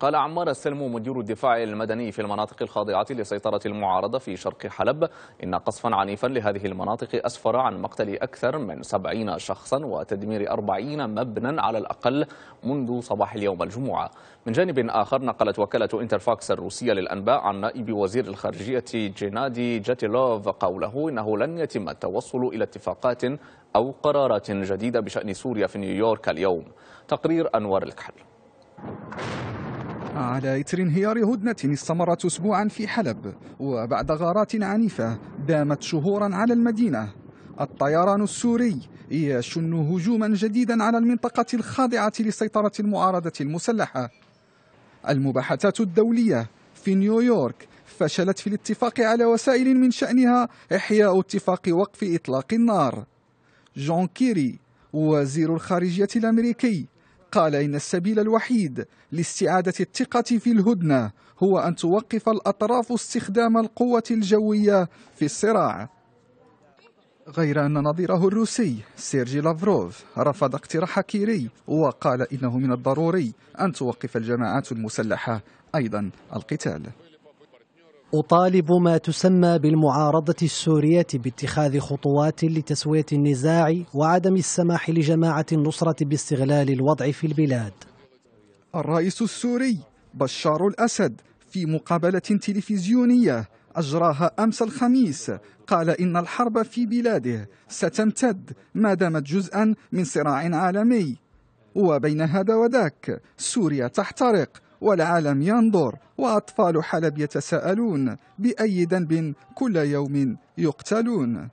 قال عمار السلمو مدير الدفاع المدني في المناطق الخاضعة لسيطرة المعارضة في شرق حلب إن قصفا عنيفا لهذه المناطق أسفر عن مقتل أكثر من 70 شخصا وتدمير 40 مبنى على الأقل منذ صباح اليوم الجمعة من جانب آخر نقلت وكالة إنترفاكس الروسية للأنباء عن نائب وزير الخارجية جينادي جاتيلوف قوله إنه لن يتم التوصل إلى اتفاقات أو قرارات جديدة بشأن سوريا في نيويورك اليوم تقرير انور الكحل على إثر انهيار هدنة استمرت أسبوعا في حلب وبعد غارات عنيفة دامت شهورا على المدينة الطيران السوري يشن هجوما جديدا على المنطقة الخاضعة لسيطرة المعارضة المسلحة المباحثات الدولية في نيويورك فشلت في الاتفاق على وسائل من شأنها إحياء اتفاق وقف إطلاق النار جون كيري وزير الخارجية الأمريكي قال إن السبيل الوحيد لاستعادة الثقة في الهدنة هو أن توقف الأطراف استخدام القوة الجوية في الصراع غير أن نظيره الروسي سيرجي لافروف رفض اقتراح كيري وقال إنه من الضروري أن توقف الجماعات المسلحة أيضا القتال أطالب ما تسمى بالمعارضة السورية باتخاذ خطوات لتسوية النزاع وعدم السماح لجماعة النصرة باستغلال الوضع في البلاد. الرئيس السوري بشار الأسد في مقابلة تلفزيونية أجراها أمس الخميس قال إن الحرب في بلاده ستمتد ما دامت جزءا من صراع عالمي وبين هذا وذاك سوريا تحترق والعالم ينظر وأطفال حلب يتساءلون بأي ذنب كل يوم يقتلون